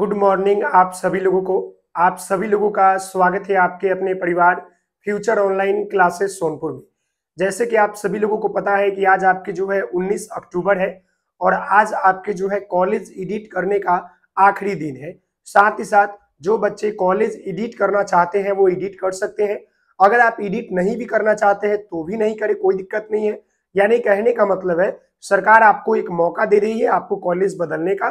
good morning आप सभी लोगों को आप सभी लोगों का स्वागत है आपके अपने परिवार फ्यूचर ऑनलाइन क्लासेस सोनपुर में जैसे कि आप सभी लोगों को पता है कि आज आपके जो है 19 अक्टूबर है और आज आपके जो है कॉलेज एडिट करने का आखिरी दिन है साथ ही साथ जो बच्चे कॉलेज एडिट करना चाहते हैं वो एडिट कर सकते हैं अगर आप एडिट नहीं भी करना चाहते हैं तो भी नहीं करें कोई दिक्कत नहीं है यानी कहने का मतलब है सरकार आपको एक मौका दे रही है आपको कॉलेज बदलने का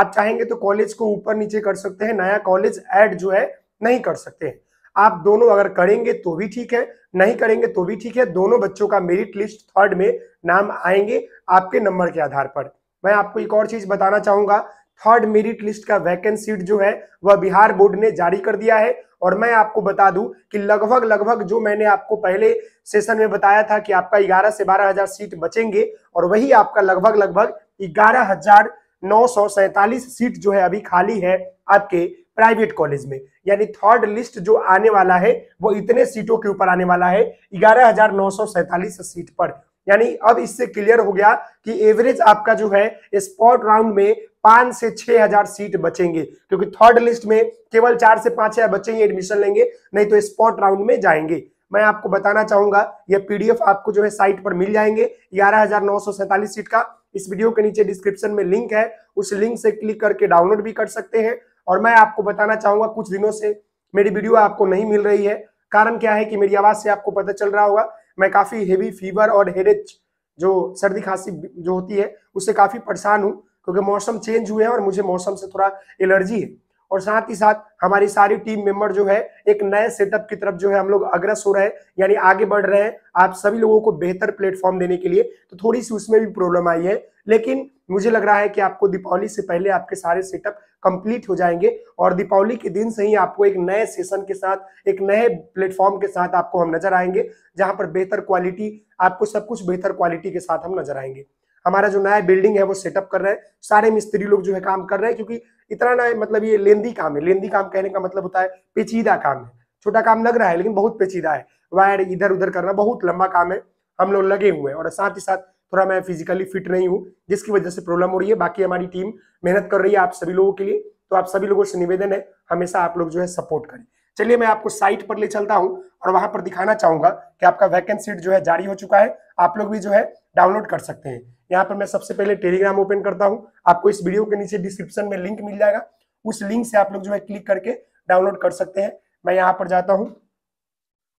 आप चाहेंगे तो कॉलेज को ऊपर नीचे कर सकते हैं नया कॉलेज ऐड जो है नहीं कर सकते हैं आप दोनों अगर करेंगे तो भी ठीक है नहीं करेंगे तो भी ठीक है दोनों बच्चों का मेरिट लिस्ट थर्ड में नाम आएंगे आपके नंबर के आधार पर मैं आपको एक और चीज बताना चाहूंगा थर्ड मेरिट लिस्ट का वैकेंसी जो है वह बिहार बोर्ड ने जारी कर दिया है और मैं आपको बता दूं कि लगभग लगभग जो मैंने आपको पहले सेशन में बताया था कि आपका ग्यारह से बारह हजार सीट बचेंगे और वही आपका लगभग लगभग ग्यारह हजार नौ सौ सैतालीस सीट जो है अभी खाली है आपके प्राइवेट कॉलेज में यानी थर्ड लिस्ट जो आने वाला है वो इतने सीटों के ऊपर आने वाला है ग्यारह हजार नौ सौ सैतालीस सीट पर यानी अब इससे क्लियर हो गया कि एवरेज आपका जो है स्पॉट राउंड में पांच से छह हजार सीट बचेंगे क्योंकि थर्ड लिस्ट में केवल चार से पांच हजार बच्चे ही एडमिशन लेंगे नहीं तो स्पॉट राउंड में जाएंगे मैं आपको बताना चाहूंगा ये पीडीएफ आपको जो है साइट पर मिल जाएंगे ग्यारह सीट का इस वीडियो के नीचे डिस्क्रिप्शन में लिंक है उस लिंक से क्लिक करके डाउनलोड भी कर सकते हैं और मैं आपको बताना चाहूंगा कुछ दिनों से मेरी वीडियो आपको नहीं मिल रही है कारण क्या है कि मेरी आवाज से आपको पता चल रहा होगा मैं काफी हेवी फीवर और हेडेच जो सर्दी खांसी जो होती है उससे काफी परेशान हूँ क्योंकि मौसम चेंज हुए हैं और मुझे मौसम से थोड़ा एलर्जी है और साथ ही साथ हमारी सारी टीम मेंबर जो है एक नए सेटअप की तरफ जो है हम लोग अग्रस हो रहे हैं यानी आगे बढ़ रहे हैं आप सभी लोगों को बेहतर प्लेटफॉर्म देने के लिए तो थोड़ी सी उसमें भी प्रॉब्लम आई है लेकिन मुझे लग रहा है कि आपको दीपावली से पहले आपके सारे सेटअप कंप्लीट हो जाएंगे और दीपावली के दिन से ही आपको एक नए सेशन के साथ एक नए प्लेटफॉर्म के साथ आपको हम नजर आएंगे जहां पर बेहतर क्वालिटी आपको सब कुछ बेहतर क्वालिटी के साथ हम नजर आएंगे हमारा जो नया बिल्डिंग है वो सेटअप कर रहे हैं सारे मिस्त्री लोग जो है काम कर रहे हैं क्योंकि इतना ना मतलब ये लेंदी काम है लेंदी काम कहने का मतलब होता है पेचीदा काम है छोटा काम लग रहा है लेकिन बहुत पेचीदा है वायर इधर उधर करना बहुत लंबा काम है हम लोग लगे हुए हैं और साथ ही साथ थोड़ा मैं फिजिकली फिट नहीं हूँ जिसकी वजह से प्रॉब्लम हो रही है बाकी हमारी टीम मेहनत कर रही है आप सभी लोगों के लिए तो आप सभी लोगों से निवेदन है हमेशा आप लोग जो है सपोर्ट करें चलिए मैं आपको साइट पर ले चलता हूं और वहां पर दिखाना चाहूंगा कि आपका वैकेंसी जो है जारी हो चुका है आप लोग भी जो है डाउनलोड कर सकते हैं यहाँ पर मैं सबसे पहले टेलीग्राम ओपन करता हूँ आपको इस वीडियो के नीचे डिस्क्रिप्शन में लिंक मिल जाएगा उस लिंक से आप लोग जो है क्लिक करके डाउनलोड कर सकते हैं मैं यहाँ पर जाता हूँ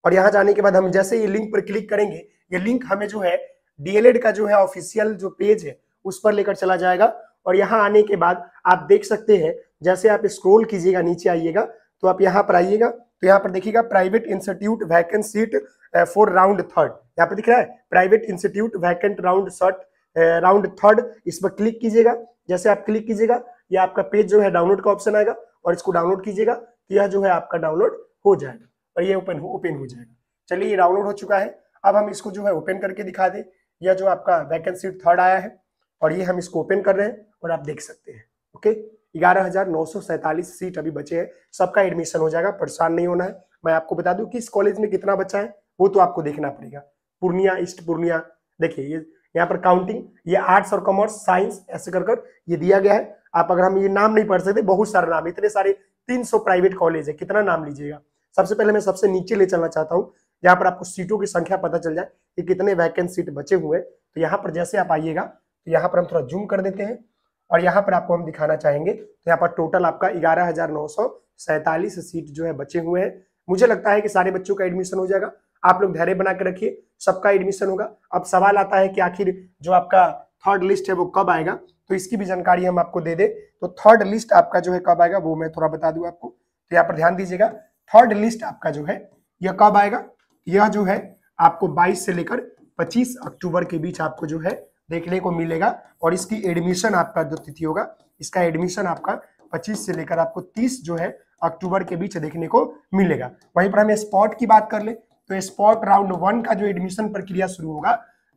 और यहाँ जाने के बाद हम जैसे ये लिंक पर क्लिक करेंगे ये लिंक हमें जो है डीएलएड e का जो है ऑफिशियल जो पेज है उस पर लेकर चला जाएगा और यहाँ आने के बाद आप देख सकते हैं जैसे आप स्क्रोल कीजिएगा नीचे आइएगा तो आप यहाँ पर आइएगा तो यहाँ पर देखिएगा private institute vacant seat for round third यहाँ पर दिख रहा है प्राइवेट इंस्टीट्यूट वैकेंट राउंड सर्ट राउंड थर्ड इस पर क्लिक कीजिएगा जैसे आप क्लिक कीजिएगा यह आपका पेज जो है डाउनलोड का ऑप्शन आएगा और इसको डाउनलोड कीजिएगा तो यह जो है आपका डाउनलोड हो जाएगा और ये ओपन ओपन हो जाएगा चलिए ये डाउनलोड हो चुका है अब हम इसको जो है ओपन करके दिखा दें यह जो आपका वैकेंसी थर्ड आया है और ये हम इसको ओपन कर रहे हैं और आप देख सकते हैं ओके ग्यारह सीट अभी बचे हैं सबका एडमिशन हो जाएगा परेशान नहीं होना है मैं आपको बता दूं कि इस कॉलेज में कितना बच्चा है वो तो आपको देखना पड़ेगा पूर्णिया ईस्ट पूर्णिया देखिए ये यहाँ पर काउंटिंग ये आर्ट्स और कॉमर्स साइंस ऐसे कर कर ये दिया गया है आप अगर हम ये नाम नहीं पढ़ सकते बहुत सारे नाम इतने सारे 300 प्राइवेट कॉलेज है कितना नाम लीजिएगा सबसे पहले मैं सबसे नीचे ले चलना चाहता हूँ जहाँ पर आपको सीटों की संख्या पता चल जाए कि कितने वैकेंट सीट बचे हुए हैं तो यहाँ पर जैसे आप आइएगा तो यहाँ पर हम थोड़ा जूम कर देते हैं और यहाँ पर आपको हम दिखाना चाहेंगे तो यहाँ पर टोटल आपका ग्यारह सीट जो है बचे हुए हैं मुझे लगता है कि सारे बच्चों का एडमिशन हो जाएगा आप लोग धैर्य बना के रखिए सबका एडमिशन होगा अब सवाल आता है कि आखिर जो आपका थर्ड लिस्ट है वो कब आएगा तो इसकी भी जानकारी हम आपको दे दे तो थर्ड लिस्ट आपका जो है कब आएगा वो मैं थोड़ा बता दू आपको तो यहाँ पर ध्यान दीजिएगा थर्ड लिस्ट आपका जो है यह कब आएगा यह जो है आपको 22 से लेकर 25 अक्टूबर के बीच आपको जो है देखने को मिलेगा और इसकी एडमिशन आपका जो तिथि होगा इसका एडमिशन आपका 25 से लेकर आपको 30 जो है अक्टूबर के बीच देखने को मिलेगा वहीं पर हम स्पॉट की बात कर ले तो स्पॉट राउंड वन का जो एडमिशन प्रक्रिया शुरू होगा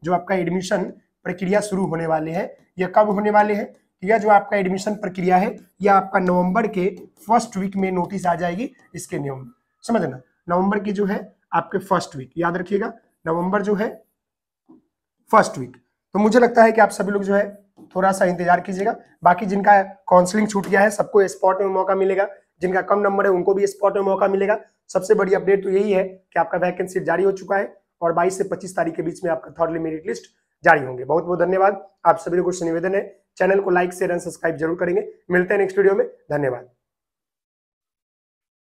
जो आपका एडमिशन प्रक्रिया शुरू होने वाले है यह कब होने वाले है यह जो आपका एडमिशन प्रक्रिया है यह आपका नवंबर के फर्स्ट वीक में नोटिस आ जाएगी इसके नियम में समझना नवंबर की जो है आपके फर्स्ट वीक याद रखिएगा नवंबर जो है फर्स्ट वीक तो मुझे लगता है कि आप सभी लोग जो है थोड़ा सा इंतजार कीजिएगा बाकी जिनका काउंसलिंग छूट गया है सबको स्पॉट में मौका मिलेगा जिनका कम नंबर है उनको भी स्पॉट में मौका मिलेगा सबसे बड़ी अपडेट तो यही है कि आपका वैकेंसी जारी हो चुका है और 22 से 25 तारीख के बीच में आपका थर्डली मेरिट लिस्ट जारी होंगे बहुत बहुत धन्यवाद आप सभी लोगों से निवेदन है चैनल को लाइक शेयर एंड सब्सक्राइब जरूर करेंगे मिलते हैं नेक्स्ट वीडियो में धन्यवाद